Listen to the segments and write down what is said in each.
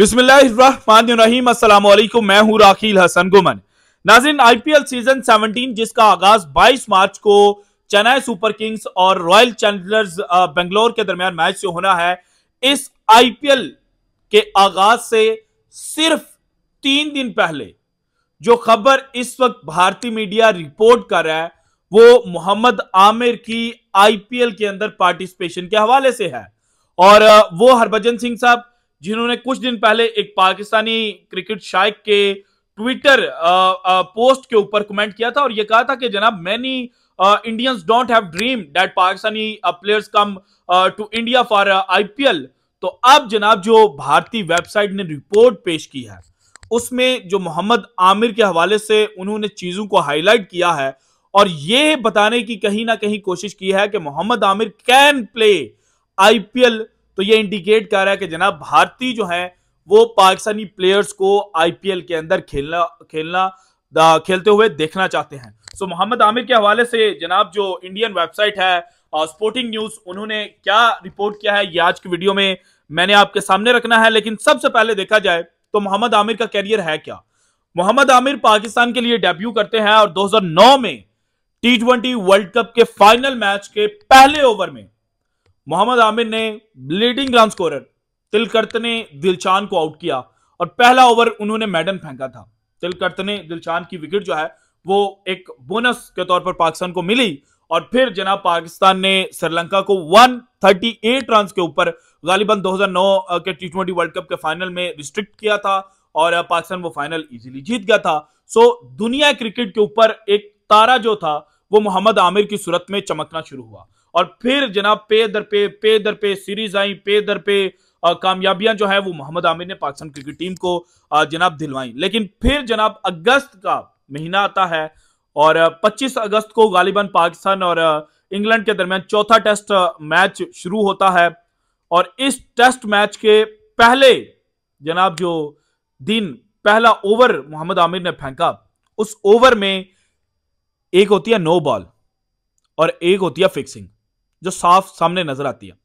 बिस्मिल्लाहिर्रहमानिर्रहीम अस्सलाम मैं हूं राखील हसन गुमन नाजिन आईपीएल सीजन 17 जिसका आगाज 22 मार्च को चेन्नई सुपर किंग्स और रॉयल चैलेंजर्स बेंगलोर के दरमियान मैच से होना है इस आईपीएल के आगाज से सिर्फ तीन दिन पहले जो खबर इस वक्त भारतीय मीडिया रिपोर्ट कर रहा है वो मोहम्मद आमिर की आईपीएल के अंदर पार्टिसिपेशन के हवाले से है और वो हरभजन सिंह साहब जिन्होंने कुछ दिन पहले एक पाकिस्तानी क्रिकेट शायक के ट्विटर पोस्ट के ऊपर कमेंट किया था और यह कहा था कि जनाब many Indians don't have dream that Pakistani players come to India for IPL तो अब जनाब जो भारतीय वेबसाइट ने रिपोर्ट पेश की है उसमें जो मोहम्मद आमिर के हवाले से उन्होंने चीजों को हाईलाइट किया है और ये बताने की कहीं ना कहीं कोशिश की है कि Mohammad Amir can play IPL तो ये इंडिकेट कर रहा है कि जनाब भारतीय जो है वो पाकिस्तानी प्लेयर्स को आईपीएल के अंदर खेलना खेलना खेलते हुए देखना चाहते हैं सो so, मोहम्मद आमिर के हवाले से जनाब जो इंडियन वेबसाइट है स्पोर्टिंग न्यूज उन्होंने क्या रिपोर्ट किया है ये आज की वीडियो में मैंने आपके सामने रखना है लेकिन सबसे पहले देखा जाए तो मोहम्मद आमिर का कैरियर है क्या मोहम्मद आमिर पाकिस्तान के लिए डेब्यू करते हैं और 2009 में टी वर्ल्ड कप के फाइनल मैच के पहले ओवर में मोहम्मद आमिर ने ब्लीडिंग रन स्कोरर तिलकर्त ने दिलचान को आउट किया और पहला ओवर उन्होंने मैडन फेंका था तिलकर्त ने दिलचान की विकेट जो है वो एक बोनस के तौर पर पाकिस्तान को मिली और फिर जनाब पाकिस्तान ने श्रीलंका को 138 रन के ऊपर गालिबन 2009 के टी ट्वेंटी वर्ल्ड कप के फाइनल में रिस्ट्रिक्ट किया था और पाकिस्तान वो फाइनल इजीली जीत गया था सो दुनिया क्रिकेट के ऊपर एक तारा जो था वो मोहम्मद आमिर की सूरत में चमकना शुरू हुआ और फिर जनाब पे दर पे पे दर पे सीरीज आई पे दर पे कामयाबियां जो है वो मोहम्मद आमिर ने पाकिस्तान क्रिकेट टीम को जनाब दिलवाई लेकिन फिर जनाब अगस्त का महीना आता है और 25 अगस्त को गालिबा पाकिस्तान और इंग्लैंड के दरमियान चौथा टेस्ट मैच शुरू होता है और इस टेस्ट मैच के पहले जनाब जो दिन पहला ओवर मोहम्मद आमिर ने फेंका उस ओवर में एक होती है नो बॉल और एक होती है फिक्सिंग जो साफ सामने नजर आती है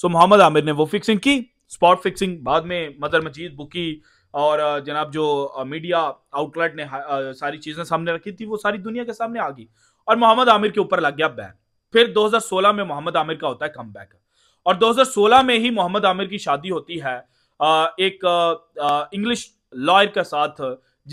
सो मोहम्मद आमिर ने वो फिक्सिंग की स्पॉट फिक्सिंग बाद में मदर मजीद बुकी और जनाब जो मीडिया आउटलेट ने सारी चीज़ें सामने रखी थी वो सारी दुनिया के सामने आ गई और मोहम्मद आमिर के ऊपर लग गया बैन फिर 2016 में मोहम्मद आमिर का होता है कम और 2016 में ही मोहम्मद आमिर की शादी होती है एक इंग्लिश लॉयर के साथ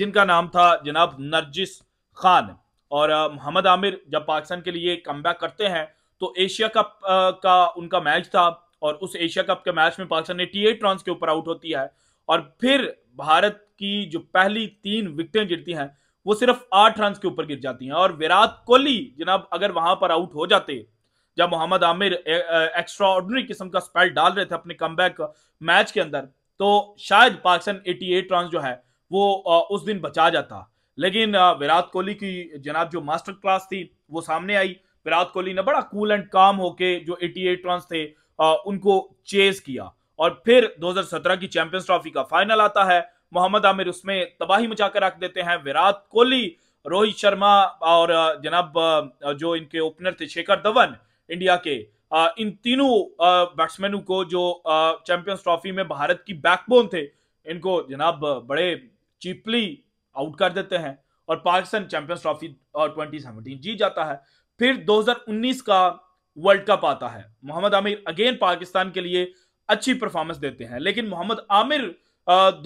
जिनका नाम था जनाब नरजिस खान और मोहम्मद आमिर जब पाकिस्तान के लिए कम करते हैं तो एशिया कप का उनका मैच था और उस एशिया कप के मैच में पाकिस्तान ने टी एट रन के ऊपर आउट होती है और फिर भारत की जो पहली तीन विकटें गिरती हैं वो सिर्फ आठ रन के ऊपर गिर जाती हैं और विराट कोहली जनाब अगर वहां पर आउट हो जाते जब मोहम्मद आमिर एक्स्ट्रा ऑर्डनरी किस्म का स्पेल डाल रहे थे अपने कम मैच के अंदर तो शायद पाकिस्तान 88 रन जो है वो उस दिन बचा जाता लेकिन विराट कोहली की जनाब जो मास्टर क्लास थी वो सामने आई विराट कोहली ने बड़ा कूल एंड काम होके जो 88 रन थे आ, उनको चेज किया और फिर 2017 की चैंपियंस ट्रॉफी का फाइनल आता है मोहम्मद आमिर उसमें तबाही मचा कर रख देते हैं विराट कोहली रोहित शर्मा और जनाब जो इनके ओपनर थे शेखर धवन इंडिया के इन तीनों बैट्समैनों को जो चैंपियंस ट्रॉफी में भारत की बैकबोन थे इनको जनाब बड़े चीपली आउट कर देते हैं और पाकिस्तान चैंपियंस ट्रॉफी और 2017 जीत जाता है फिर 2019 का वर्ल्ड कप आता है मोहम्मद आमिर अगेन पाकिस्तान के लिए अच्छी परफॉर्मेंस देते हैं लेकिन मोहम्मद आमिर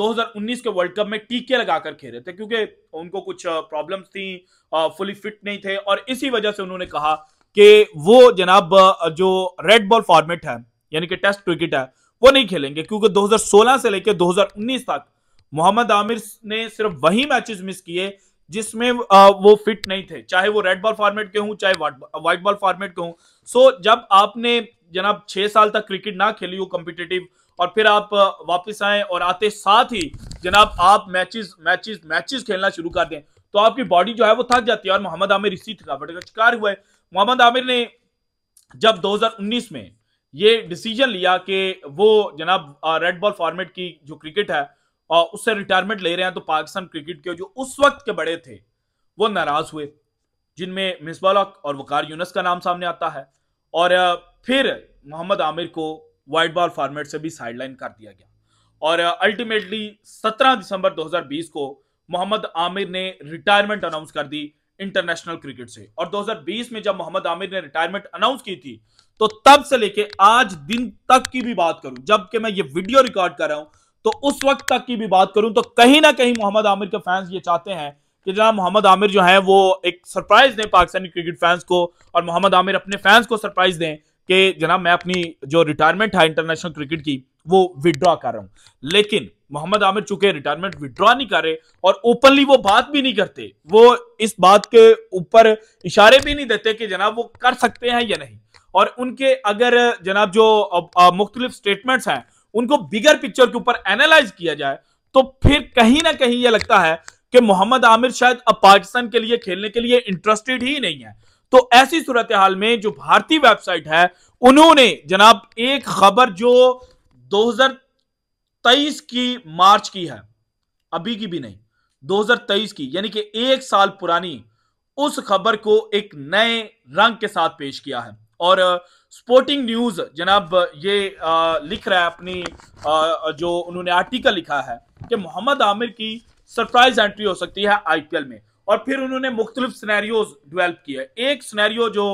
दो के वर्ल्ड कप में टीके लगाकर खेले थे क्योंकि उनको कुछ प्रॉब्लम्स थी फुली फिट नहीं थे और इसी वजह से उन्होंने कहा कि वो जनाब जो रेड बॉल फॉर्मेट है यानी कि टेस्ट क्रिकेट है वो नहीं खेलेंगे क्योंकि 2016 से लेकर 2019 तक मोहम्मद आमिर ने सिर्फ वही मैचेस मिस किए जिसमें वो फिट नहीं थे चाहे वो रेड बॉल फॉर्मेट के हूँ चाहे व्हाइट बॉल फॉर्मेट के हूँ सो so, जब आपने जनाब छह साल तक क्रिकेट ना खेली हो कम्पिटेटिव और फिर आप वापस आए और आते साथ ही जनाब आप मैचेस मैचेस मैचेस खेलना शुरू कर दें तो आपकी बॉडी जो है वो थक जाती है और मोहम्मद आमिर इसी थकावट का शिकार हुआ है मोहम्मद आमिर ने जब 2019 में ये डिसीजन लिया कि वो जनाब रेड बॉल फॉर्मेट की जो क्रिकेट है उससे रिटायरमेंट ले रहे हैं तो पाकिस्तान क्रिकेट के जो उस वक्त के बड़े थे वो नाराज हुए जिनमें मिसबाल और वकार यूनस का नाम सामने आता है और फिर मोहम्मद आमिर को वाइट बॉल फॉर्मेट से भी साइडलाइन कर दिया गया और अल्टीमेटली 17 दिसंबर 2020 को मोहम्मद आमिर ने रिटायरमेंट अनाउंस कर दी इंटरनेशनल क्रिकेट से और 2020 में जब मोहम्मद आमिर ने रिटायरमेंट अनाउंस की थी तो तब से लेके आज दिन तक की भी बात करूं जबकि मैं ये वीडियो रिकॉर्ड कर रहा हूं तो उस वक्त तक की भी बात करूं तो कहीं ना कहीं मोहम्मद आमिर के फैंस ये चाहते हैं कि जनाब मोहम्मद आमिर जो है वो एक सरप्राइज दें पाकिस्तानी क्रिकेट फैंस को और मोहम्मद आमिर अपने फैंस को सरप्राइज दें कि जनाब मैं अपनी जो रिटायरमेंट है इंटरनेशनल क्रिकेट की वो विदड्रॉ कर रहा हूं लेकिन मोहम्मद आमिर चुके रिटायरमेंट विदड्रॉ नहीं कर रहे और ओपनली वो बात भी नहीं करते वो इस बात के ऊपर इशारे भी नहीं देते कि जनाब वो कर सकते हैं या नहीं और उनके अगर जनाब जो मुख्तलिफ स्टेटमेंट्स हैं उनको बिगर पिक्चर के ऊपर एनालाइज किया जाए तो फिर कहीं ना कहीं यह लगता है कि मोहम्मद आमिर शायद अब पाकिस्तान के लिए खेलने के लिए इंटरेस्टेड ही नहीं है तो ऐसी सूरत हाल में जो भारतीय वेबसाइट है उन्होंने जनाब एक खबर जो 2023 की मार्च की है अभी की भी नहीं 2023 की यानी कि एक साल पुरानी उस खबर को एक नए रंग के साथ पेश किया है और स्पोर्टिंग न्यूज जनाब ये लिख रहा है अपनी जो उन्होंने आर्टिकल लिखा है कि मोहम्मद आमिर की सरप्राइज एंट्री हो सकती है आईपीएल में और फिर उन्होंने मुख्तलिफ स्नैरियोज डेवेल्प किए एक स्नैरियो जो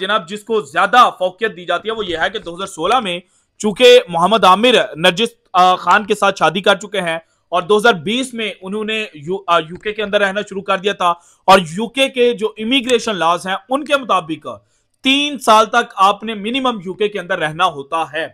जनाब जिसको ज्यादा फोकियत दी जाती है वो ये है कि 2016 में चूंकि मोहम्मद आमिर नरजिस खान के साथ शादी कर चुके हैं और 2020 में उन्होंने यू, यूके के अंदर रहना शुरू कर दिया था और यूके के जो इमिग्रेशन लॉज हैं उनके मुताबिक तीन साल तक आपने मिनिमम यूके के अंदर रहना होता है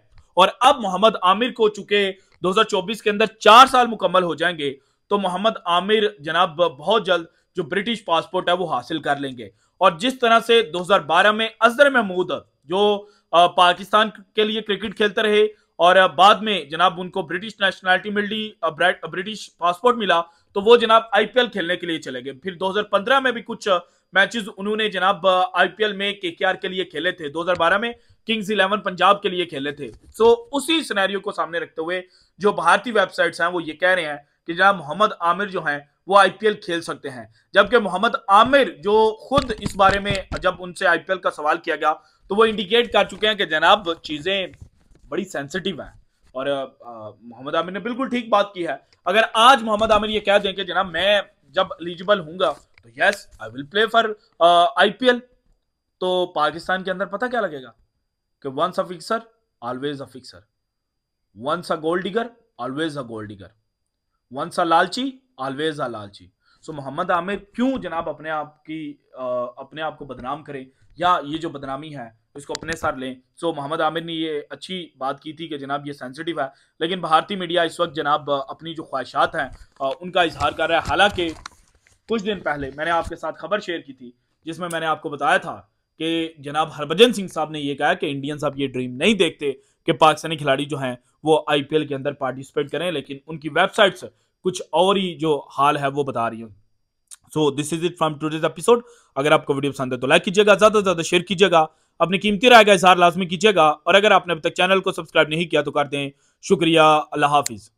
और अब मोहम्मद आमिर को चुके 2024 के अंदर चार साल मुकम्मल हो जाएंगे तो मोहम्मद आमिर जनाब बहुत जल्द जो ब्रिटिश पासपोर्ट है वो हासिल कर लेंगे और जिस तरह से 2012 में अजहर महमूद जो पाकिस्तान के लिए क्रिकेट खेलते रहे और बाद में जनाब उनको ब्रिटिश नेशनैलिटी मिली ब्रिटिश पासपोर्ट मिला तो वो जनाब आईपीएल खेलने के लिए चले गए फिर 2015 में भी कुछ मैचेस उन्होंने जनाब आईपीएल में केकेआर के लिए खेले थे 2012 में किंग्स इलेवन पंजाब के लिए खेले थे सो so, उसी सिनेरियो को सामने रखते हुए जो भारतीय वेबसाइट्स हैं वो ये कह रहे हैं कि जनाब मोहम्मद आमिर जो हैं वो आईपीएल खेल सकते हैं जबकि मोहम्मद आमिर जो खुद इस बारे में जब उनसे आईपीएल का सवाल किया गया तो वो इंडिकेट कर चुके हैं कि जनाब चीज़ें बड़ी सेंसिटिव हैं और मोहम्मद आमिर ने बिल्कुल ठीक बात की है अगर आज मोहम्मद आमिर ये कह दें कि जनाब मैं जब एलिजिबल हूंगा तो yes I will play for IPL तो पाकिस्तान के अंदर पता क्या लगेगा कि once a fixer always a fixer once a gold digger always a gold digger once a लालची ऑलवेज अ लालची सो मोहम्मद आमिर क्यों जनाब अपने आप की आ, uh, अपने आप को बदनाम करें या ये जो बदनामी है इसको अपने साथ लें सो so, मोहम्मद आमिर ने ये अच्छी बात की थी कि जनाब ये सेंसिटिव है लेकिन भारतीय मीडिया इस वक्त जनाब uh, अपनी जो ख्वाहिशात हैं uh, उनका इजहार कर रहा है हालांकि कुछ दिन पहले मैंने आपके साथ खबर शेयर की थी जिसमें मैंने आपको बताया था कि जनाब हरभजन सिंह साहब ने यह कहा कि इंडियंस आप ये ड्रीम नहीं देखते कि पाकिस्तानी खिलाड़ी जो हैं वो आईपीएल के अंदर पार्टिसिपेट करें लेकिन उनकी वेबसाइट्स कुछ और ही जो हाल है वो बता रही हूँ so this is it from today's episode अगर आपको वीडियो पसंद है तो लाइक कीजिएगा ज्यादा से ज्यादा शेयर कीजिएगा अपनी कीमती राय का इजहार लाजमी कीजिएगा और अगर आपने अब तक चैनल को सब्सक्राइब नहीं किया तो कर दें शुक्रिया अल्लाह हाफिज़